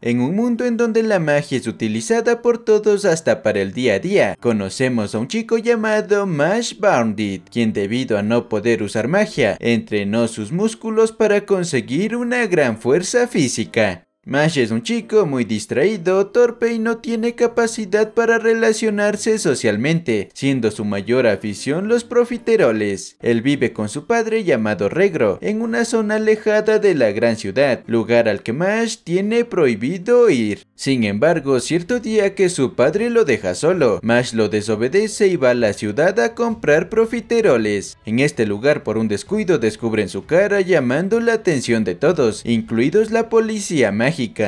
En un mundo en donde la magia es utilizada por todos hasta para el día a día, conocemos a un chico llamado Mash Bandit, quien debido a no poder usar magia, entrenó sus músculos para conseguir una gran fuerza física. Mash es un chico muy distraído, torpe y no tiene capacidad para relacionarse socialmente, siendo su mayor afición los profiteroles. Él vive con su padre llamado Regro, en una zona alejada de la gran ciudad, lugar al que Mash tiene prohibido ir. Sin embargo, cierto día que su padre lo deja solo, Mash lo desobedece y va a la ciudad a comprar profiteroles. En este lugar por un descuido descubren su cara llamando la atención de todos, incluidos la policía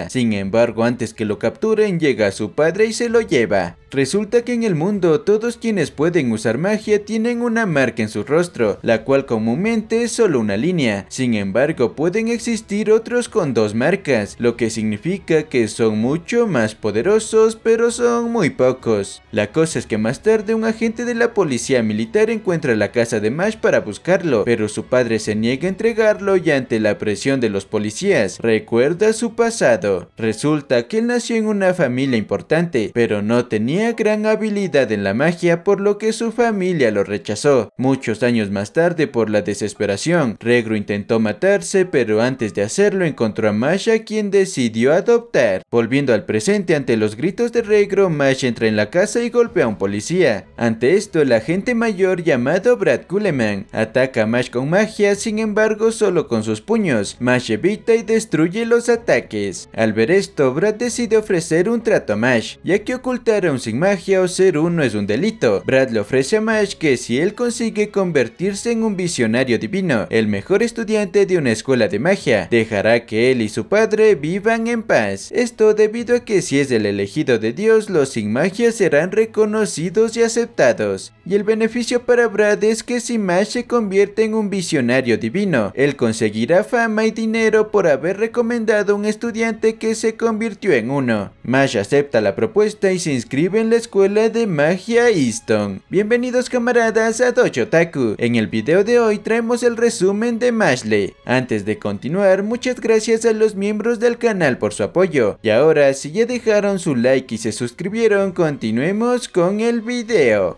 sin embargo, antes que lo capturen, llega su padre y se lo lleva. Resulta que en el mundo todos quienes pueden usar magia tienen una marca en su rostro, la cual comúnmente es solo una línea. Sin embargo, pueden existir otros con dos marcas, lo que significa que son mucho más poderosos, pero son muy pocos. La cosa es que más tarde un agente de la policía militar encuentra la casa de Mash para buscarlo, pero su padre se niega a entregarlo y ante la presión de los policías, recuerda su pasado. Resulta que él nació en una familia importante, pero no tenía gran habilidad en la magia por lo que su familia lo rechazó. Muchos años más tarde por la desesperación, Regro intentó matarse pero antes de hacerlo encontró a Masha quien decidió adoptar. Volviendo al presente ante los gritos de Regro, Mash entra en la casa y golpea a un policía. Ante esto el agente mayor llamado Brad Kuleman ataca a Mash con magia sin embargo solo con sus puños. Mash evita y destruye los ataques. Al ver esto Brad decide ofrecer un trato a Mash ya que ocultará un magia o ser uno es un delito. Brad le ofrece a Mash que si él consigue convertirse en un visionario divino, el mejor estudiante de una escuela de magia, dejará que él y su padre vivan en paz. Esto debido a que si es el elegido de Dios, los sin magia serán reconocidos y aceptados. Y el beneficio para Brad es que si Mash se convierte en un visionario divino, él conseguirá fama y dinero por haber recomendado a un estudiante que se convirtió en uno. Mash acepta la propuesta y se inscribe en la escuela de magia Easton. Bienvenidos camaradas a Dojo Taku. En el video de hoy traemos el resumen de Mashley. Antes de continuar, muchas gracias a los miembros del canal por su apoyo. Y ahora, si ya dejaron su like y se suscribieron, continuemos con el video.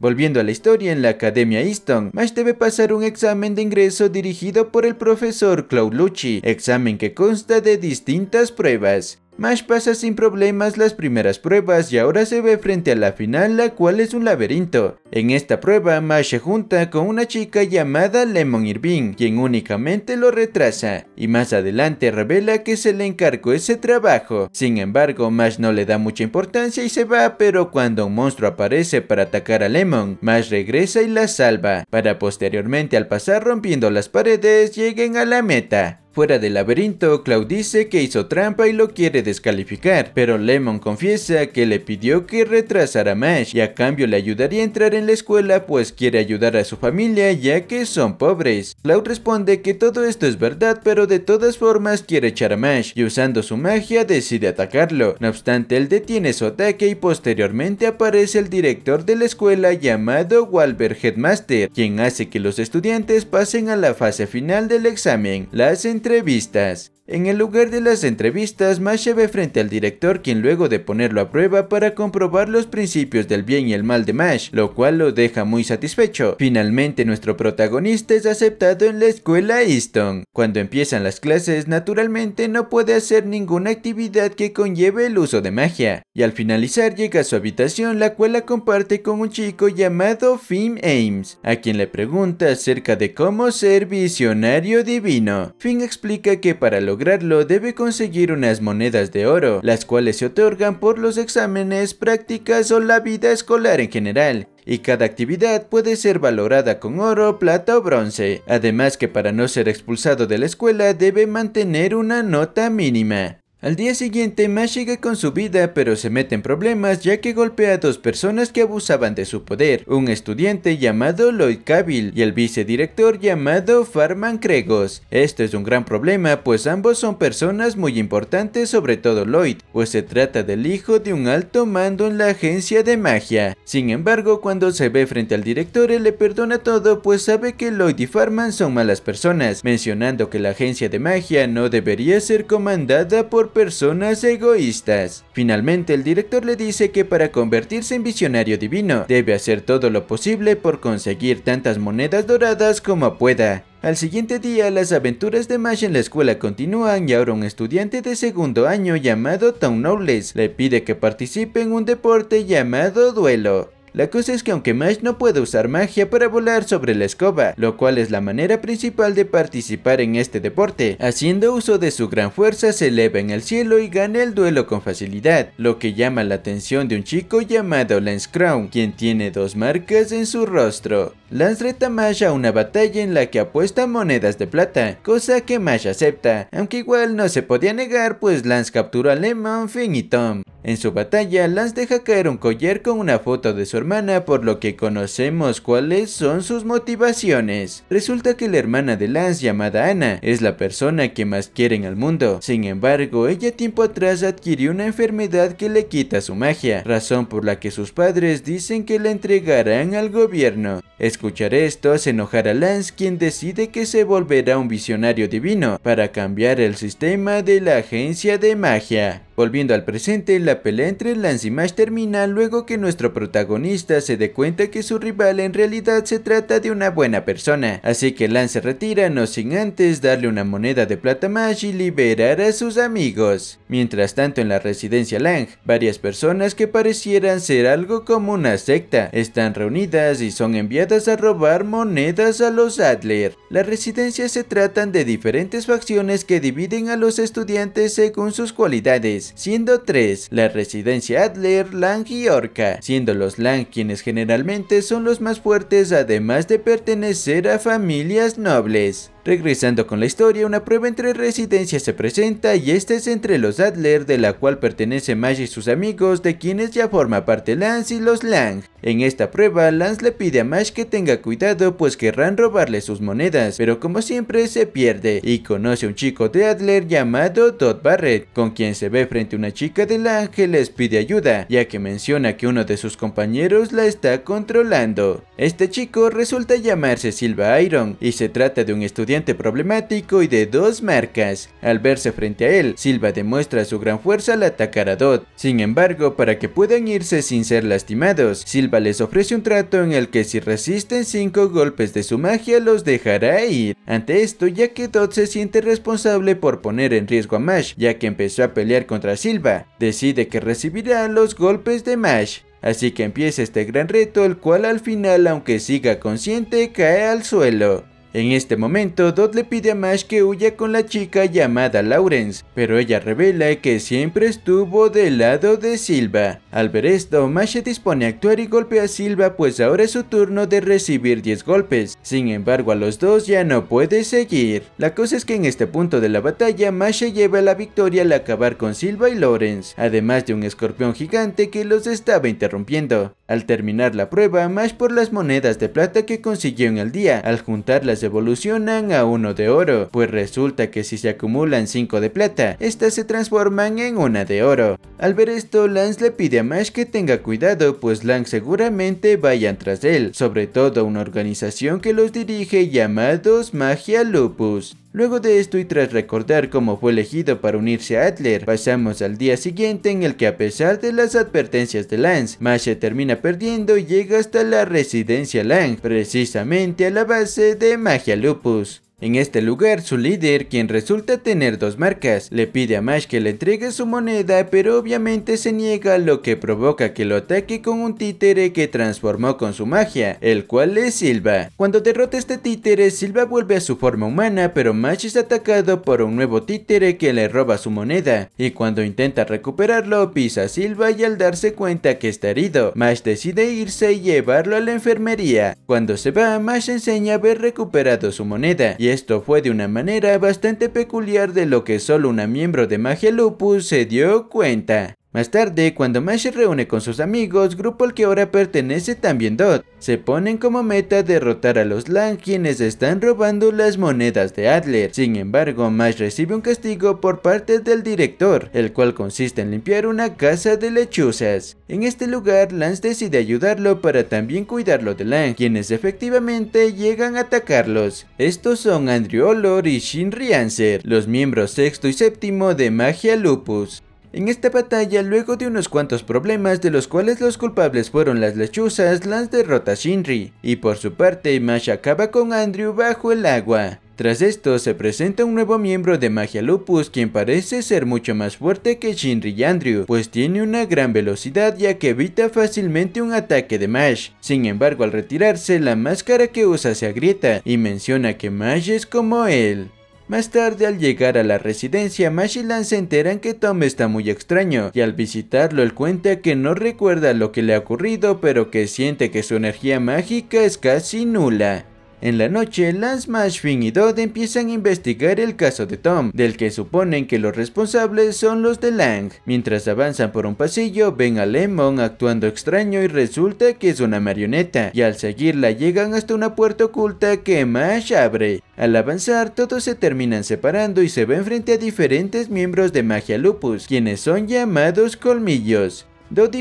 Volviendo a la historia, en la Academia Easton, Mash debe pasar un examen de ingreso dirigido por el profesor Claude Lucci, examen que consta de distintas pruebas. Mash pasa sin problemas las primeras pruebas y ahora se ve frente a la final la cual es un laberinto. En esta prueba Mash se junta con una chica llamada Lemon Irving quien únicamente lo retrasa y más adelante revela que se le encargó ese trabajo. Sin embargo Mash no le da mucha importancia y se va pero cuando un monstruo aparece para atacar a Lemon, Mash regresa y la salva para posteriormente al pasar rompiendo las paredes lleguen a la meta fuera del laberinto, Cloud dice que hizo trampa y lo quiere descalificar, pero Lemon confiesa que le pidió que retrasara a Mash y a cambio le ayudaría a entrar en la escuela pues quiere ayudar a su familia ya que son pobres. Cloud responde que todo esto es verdad pero de todas formas quiere echar a Mash y usando su magia decide atacarlo. No obstante él detiene su ataque y posteriormente aparece el director de la escuela llamado Walbert Headmaster, quien hace que los estudiantes pasen a la fase final del examen. La entrevistas. En el lugar de las entrevistas, se ve frente al director quien luego de ponerlo a prueba para comprobar los principios del bien y el mal de Mash, lo cual lo deja muy satisfecho. Finalmente nuestro protagonista es aceptado en la escuela Easton. Cuando empiezan las clases, naturalmente no puede hacer ninguna actividad que conlleve el uso de magia. Y al finalizar llega a su habitación la cual la comparte con un chico llamado Finn Ames, a quien le pregunta acerca de cómo ser visionario divino. Finn explica que para lograr lograrlo debe conseguir unas monedas de oro, las cuales se otorgan por los exámenes, prácticas o la vida escolar en general, y cada actividad puede ser valorada con oro, plata o bronce, además que para no ser expulsado de la escuela debe mantener una nota mínima. Al día siguiente, más llega con su vida pero se mete en problemas ya que golpea a dos personas que abusaban de su poder, un estudiante llamado Lloyd Cavill y el vicedirector llamado Farman Kregos. Esto es un gran problema pues ambos son personas muy importantes sobre todo Lloyd, pues se trata del hijo de un alto mando en la agencia de magia. Sin embargo, cuando se ve frente al director él le perdona todo pues sabe que Lloyd y Farman son malas personas, mencionando que la agencia de magia no debería ser comandada por personas egoístas. Finalmente el director le dice que para convertirse en visionario divino debe hacer todo lo posible por conseguir tantas monedas doradas como pueda. Al siguiente día, las aventuras de Mash en la escuela continúan y ahora un estudiante de segundo año llamado Tom Knowles le pide que participe en un deporte llamado duelo. La cosa es que aunque Mash no puede usar magia para volar sobre la escoba, lo cual es la manera principal de participar en este deporte, haciendo uso de su gran fuerza se eleva en el cielo y gana el duelo con facilidad, lo que llama la atención de un chico llamado Lance Crown, quien tiene dos marcas en su rostro. Lance reta Mash a una batalla en la que apuesta monedas de plata, cosa que Mash acepta, aunque igual no se podía negar pues Lance captura a Lemon, Finn y Tom. En su batalla, Lance deja caer un collar con una foto de su hermana por lo que conocemos cuáles son sus motivaciones. Resulta que la hermana de Lance llamada Anna es la persona que más quiere en el mundo, sin embargo ella tiempo atrás adquirió una enfermedad que le quita su magia, razón por la que sus padres dicen que la entregarán al gobierno escuchar esto hace enojar a Lance quien decide que se volverá un visionario divino para cambiar el sistema de la agencia de magia. Volviendo al presente, la pelea entre Lance y Mash termina luego que nuestro protagonista se dé cuenta que su rival en realidad se trata de una buena persona, así que Lance se retira no sin antes darle una moneda de plata a Mash y liberar a sus amigos. Mientras tanto en la residencia Lang, varias personas que parecieran ser algo como una secta, están reunidas y son enviadas a robar monedas a los Adler. Las residencias se tratan de diferentes facciones que dividen a los estudiantes según sus cualidades siendo tres la residencia Adler, Lang y Orca, siendo los Lang quienes generalmente son los más fuertes además de pertenecer a familias nobles. Regresando con la historia, una prueba entre residencias se presenta y esta es entre los Adler de la cual pertenece Maggie y sus amigos de quienes ya forma parte Lance y los Lang. En esta prueba, Lance le pide a Mash que tenga cuidado pues querrán robarle sus monedas, pero como siempre se pierde y conoce a un chico de Adler llamado Todd Barrett, con quien se ve frente a una chica de Lang que les pide ayuda, ya que menciona que uno de sus compañeros la está controlando. Este chico resulta llamarse Silva Iron y se trata de un estudiante problemático y de dos marcas. Al verse frente a él, Silva demuestra su gran fuerza al atacar a Dot. Sin embargo, para que puedan irse sin ser lastimados, Silva les ofrece un trato en el que si resisten cinco golpes de su magia los dejará ir. Ante esto, ya que Dot se siente responsable por poner en riesgo a Mash, ya que empezó a pelear contra Silva, decide que recibirá los golpes de Mash. Así que empieza este gran reto el cual al final aunque siga consciente cae al suelo. En este momento, Dot le pide a Mash que huya con la chica llamada Lawrence, pero ella revela que siempre estuvo del lado de Silva. Al ver esto, Mash se dispone a actuar y golpea a Silva pues ahora es su turno de recibir 10 golpes. Sin embargo, a los dos ya no puede seguir. La cosa es que en este punto de la batalla, Mash lleva la victoria al acabar con Silva y Lawrence, además de un escorpión gigante que los estaba interrumpiendo. Al terminar la prueba, Mash por las monedas de plata que consiguió en el día, al juntarlas evolucionan a uno de oro, pues resulta que si se acumulan 5 de plata, estas se transforman en una de oro. Al ver esto, Lance le pide a Mash que tenga cuidado, pues Lang seguramente vayan tras él, sobre todo una organización que los dirige llamados Magia Lupus. Luego de esto y tras recordar cómo fue elegido para unirse a Adler, pasamos al día siguiente en el que a pesar de las advertencias de Lance, Masha termina perdiendo y llega hasta la residencia Lang, precisamente a la base de Magia Lupus. En este lugar, su líder, quien resulta tener dos marcas, le pide a Mash que le entregue su moneda, pero obviamente se niega, lo que provoca que lo ataque con un títere que transformó con su magia, el cual es Silva. Cuando derrota este títere, Silva vuelve a su forma humana, pero Mash es atacado por un nuevo títere que le roba su moneda, y cuando intenta recuperarlo, pisa a Silva y al darse cuenta que está herido, Mash decide irse y llevarlo a la enfermería. Cuando se va, Mash enseña a haber recuperado su moneda, y esto fue de una manera bastante peculiar de lo que solo una miembro de Magia Lupus se dio cuenta. Más tarde, cuando Mash se reúne con sus amigos, grupo al que ahora pertenece también Dot, se ponen como meta derrotar a los Lang quienes están robando las monedas de Adler. Sin embargo, Mash recibe un castigo por parte del director, el cual consiste en limpiar una casa de lechuzas. En este lugar, Lance decide ayudarlo para también cuidarlo de Lang, quienes efectivamente llegan a atacarlos. Estos son Andrew Olor y Shin Riancer, los miembros sexto y séptimo de Magia Lupus. En esta batalla, luego de unos cuantos problemas de los cuales los culpables fueron las lechuzas, Lance derrota a Shinri, y por su parte Mash acaba con Andrew bajo el agua. Tras esto, se presenta un nuevo miembro de Magia Lupus, quien parece ser mucho más fuerte que Shinri y Andrew, pues tiene una gran velocidad ya que evita fácilmente un ataque de Mash. Sin embargo, al retirarse, la máscara que usa se agrieta, y menciona que Mash es como él. Más tarde al llegar a la residencia, Mashilan se enteran que Tom está muy extraño y al visitarlo él cuenta que no recuerda lo que le ha ocurrido pero que siente que su energía mágica es casi nula. En la noche, Lance Finn y Dodd empiezan a investigar el caso de Tom, del que suponen que los responsables son los de Lang. Mientras avanzan por un pasillo, ven a Lemon actuando extraño y resulta que es una marioneta, y al seguirla llegan hasta una puerta oculta que Mash abre. Al avanzar, todos se terminan separando y se ven frente a diferentes miembros de Magia Lupus, quienes son llamados colmillos.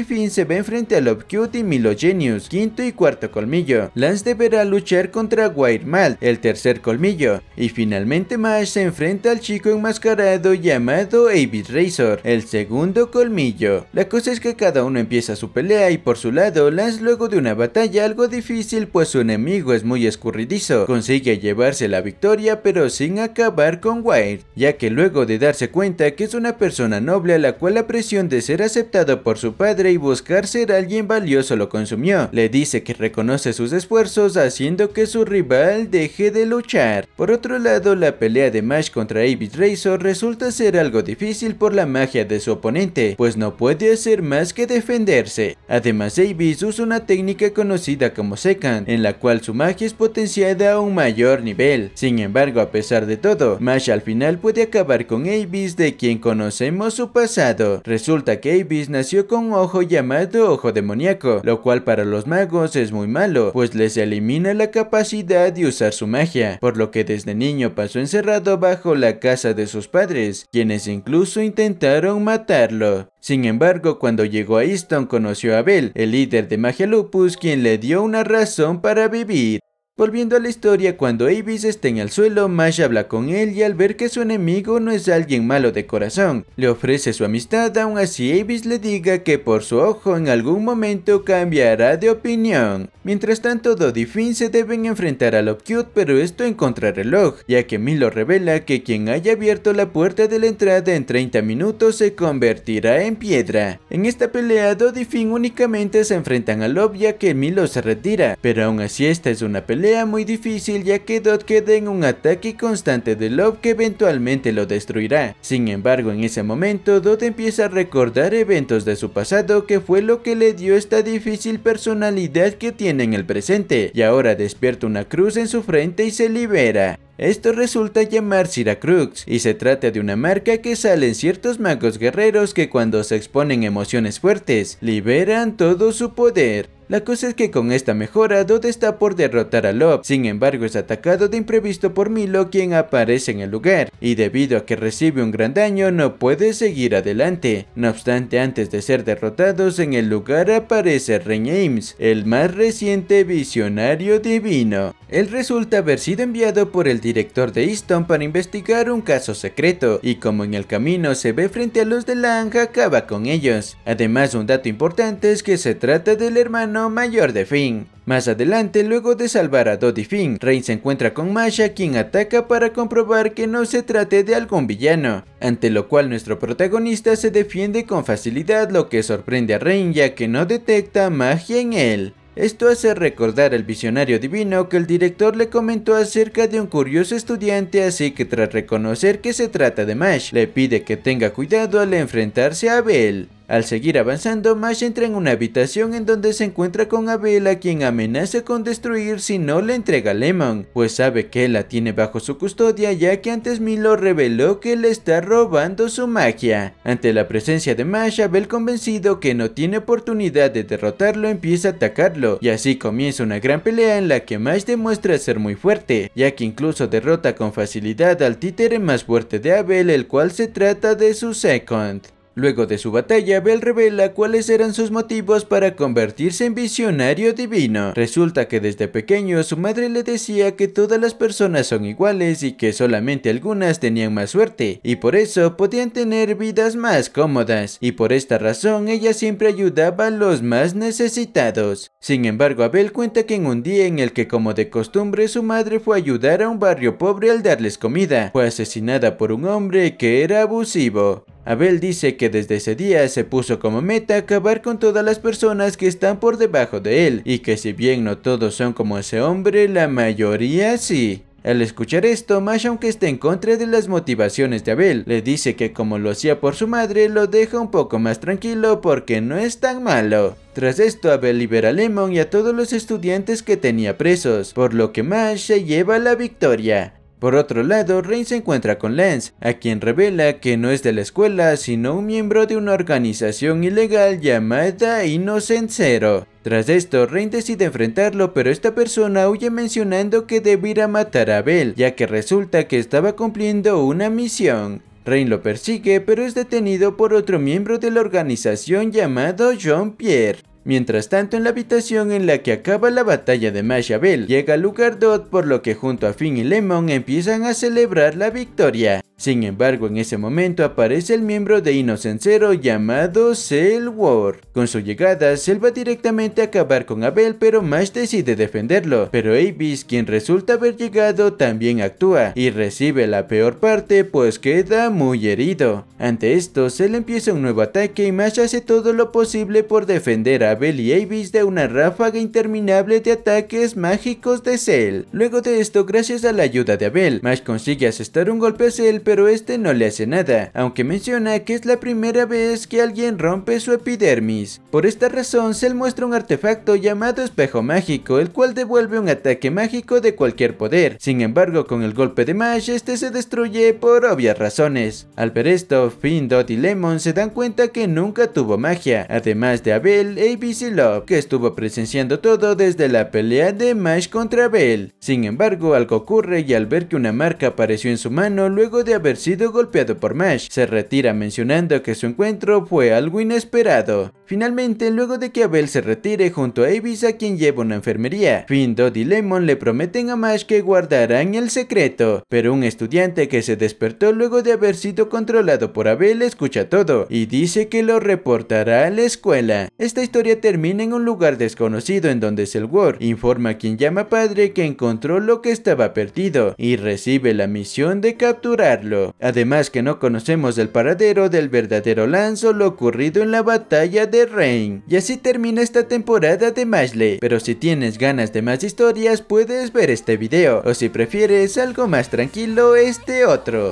Finn se ve frente a Love y Milo Genius, quinto y cuarto colmillo. Lance deberá luchar contra White Malt, el tercer colmillo. Y finalmente Mash se enfrenta al chico enmascarado llamado Avis Razor, el segundo colmillo. La cosa es que cada uno empieza su pelea y por su lado Lance luego de una batalla algo difícil pues su enemigo es muy escurridizo. Consigue llevarse la victoria pero sin acabar con Wild, ya que luego de darse cuenta que es una persona noble a la cual la presión de ser aceptado por su padre y buscar ser alguien valioso lo consumió. Le dice que reconoce sus esfuerzos haciendo que su rival deje de luchar. Por otro lado, la pelea de Mash contra Avis Razor resulta ser algo difícil por la magia de su oponente, pues no puede hacer más que defenderse. Además, Avis usa una técnica conocida como Second, en la cual su magia es potenciada a un mayor nivel. Sin embargo, a pesar de todo, Mash al final puede acabar con Avis de quien conocemos su pasado. Resulta que Avis nació con ojo llamado ojo demoníaco, lo cual para los magos es muy malo, pues les elimina la capacidad de usar su magia, por lo que desde niño pasó encerrado bajo la casa de sus padres, quienes incluso intentaron matarlo. Sin embargo, cuando llegó a Easton conoció a Bell, el líder de Magia Lupus, quien le dio una razón para vivir. Volviendo a la historia, cuando Avis está en el suelo, Mash habla con él y al ver que su enemigo no es alguien malo de corazón, le ofrece su amistad, aun así Avis le diga que por su ojo en algún momento cambiará de opinión. Mientras tanto, doddy y Finn se deben enfrentar a Love pero esto en reloj, ya que Milo revela que quien haya abierto la puerta de la entrada en 30 minutos se convertirá en piedra. En esta pelea, doddy y Finn únicamente se enfrentan a Love ya que Milo se retira, pero aun así esta es una pelea sea muy difícil ya que Dot queda en un ataque constante de Love que eventualmente lo destruirá. Sin embargo, en ese momento, Dot empieza a recordar eventos de su pasado que fue lo que le dio esta difícil personalidad que tiene en el presente, y ahora despierta una cruz en su frente y se libera. Esto resulta llamar Siracrux, y se trata de una marca que sale en ciertos magos guerreros que cuando se exponen emociones fuertes, liberan todo su poder. La cosa es que con esta mejora, Dot está por derrotar a Lob, sin embargo es atacado de imprevisto por Milo quien aparece en el lugar, y debido a que recibe un gran daño no puede seguir adelante. No obstante, antes de ser derrotados, en el lugar aparece Rey Ames, el más reciente visionario divino. Él resulta haber sido enviado por el director de Easton para investigar un caso secreto, y como en el camino se ve frente a los de Lanja acaba con ellos. Además, un dato importante es que se trata del hermano mayor de Finn. Más adelante, luego de salvar a Doddy Finn, Rain se encuentra con Masha quien ataca para comprobar que no se trate de algún villano, ante lo cual nuestro protagonista se defiende con facilidad lo que sorprende a Rain ya que no detecta magia en él. Esto hace recordar al visionario divino que el director le comentó acerca de un curioso estudiante así que tras reconocer que se trata de Mash, le pide que tenga cuidado al enfrentarse a Abel. Al seguir avanzando, Mash entra en una habitación en donde se encuentra con a quien amenaza con destruir si no le entrega Lemon, pues sabe que la tiene bajo su custodia ya que antes Milo reveló que le está robando su magia. Ante la presencia de Mash, Abel convencido que no tiene oportunidad de derrotarlo empieza a atacarlo y así comienza una gran pelea en la que Mash demuestra ser muy fuerte, ya que incluso derrota con facilidad al títere más fuerte de Abel el cual se trata de su second. Luego de su batalla, Abel revela cuáles eran sus motivos para convertirse en visionario divino. Resulta que desde pequeño su madre le decía que todas las personas son iguales y que solamente algunas tenían más suerte, y por eso podían tener vidas más cómodas, y por esta razón ella siempre ayudaba a los más necesitados. Sin embargo, Abel cuenta que en un día en el que como de costumbre su madre fue a ayudar a un barrio pobre al darles comida, fue asesinada por un hombre que era abusivo. Abel dice que desde ese día se puso como meta acabar con todas las personas que están por debajo de él, y que si bien no todos son como ese hombre, la mayoría sí. Al escuchar esto, Mash, aunque esté en contra de las motivaciones de Abel, le dice que como lo hacía por su madre, lo deja un poco más tranquilo porque no es tan malo. Tras esto, Abel libera a Lemon y a todos los estudiantes que tenía presos, por lo que Mash se lleva la victoria. Por otro lado, Rain se encuentra con Lance, a quien revela que no es de la escuela, sino un miembro de una organización ilegal llamada Innocent Zero. Tras esto, Rain decide enfrentarlo, pero esta persona huye mencionando que debiera matar a Bell, ya que resulta que estaba cumpliendo una misión. Rain lo persigue, pero es detenido por otro miembro de la organización llamado Jean-Pierre. Mientras tanto en la habitación en la que acaba la batalla de Mashabel llega Dot, por lo que junto a Finn y Lemon empiezan a celebrar la victoria. Sin embargo, en ese momento aparece el miembro de Innocent Zero llamado Cell War. Con su llegada, Cell va directamente a acabar con Abel, pero Mash decide defenderlo. Pero Avis, quien resulta haber llegado, también actúa y recibe la peor parte, pues queda muy herido. Ante esto, Cell empieza un nuevo ataque y Mash hace todo lo posible por defender a Abel y Avis de una ráfaga interminable de ataques mágicos de Cell. Luego de esto, gracias a la ayuda de Abel, Mash consigue asestar un golpe a Cell pero este no le hace nada, aunque menciona que es la primera vez que alguien rompe su epidermis. Por esta razón, le muestra un artefacto llamado espejo mágico, el cual devuelve un ataque mágico de cualquier poder. Sin embargo, con el golpe de Mash, este se destruye por obvias razones. Al ver esto, Finn, Dot y Lemon se dan cuenta que nunca tuvo magia, además de Abel, ABC Love, que estuvo presenciando todo desde la pelea de Mash contra Abel. Sin embargo, algo ocurre y al ver que una marca apareció en su mano luego de haber sido golpeado por Mash, Se retira mencionando que su encuentro fue algo inesperado. Finalmente, luego de que Abel se retire junto a Avis a quien lleva una enfermería, Finn, Dodd y Lemon le prometen a Mash que guardarán el secreto, pero un estudiante que se despertó luego de haber sido controlado por Abel escucha todo y dice que lo reportará a la escuela. Esta historia termina en un lugar desconocido en donde Selwar informa a quien llama padre que encontró lo que estaba perdido y recibe la misión de capturarlo. Además que no conocemos el paradero del verdadero lanzo lo ocurrido en la batalla de Rain. Y así termina esta temporada de Masley. Pero si tienes ganas de más historias puedes ver este video. O si prefieres algo más tranquilo este otro.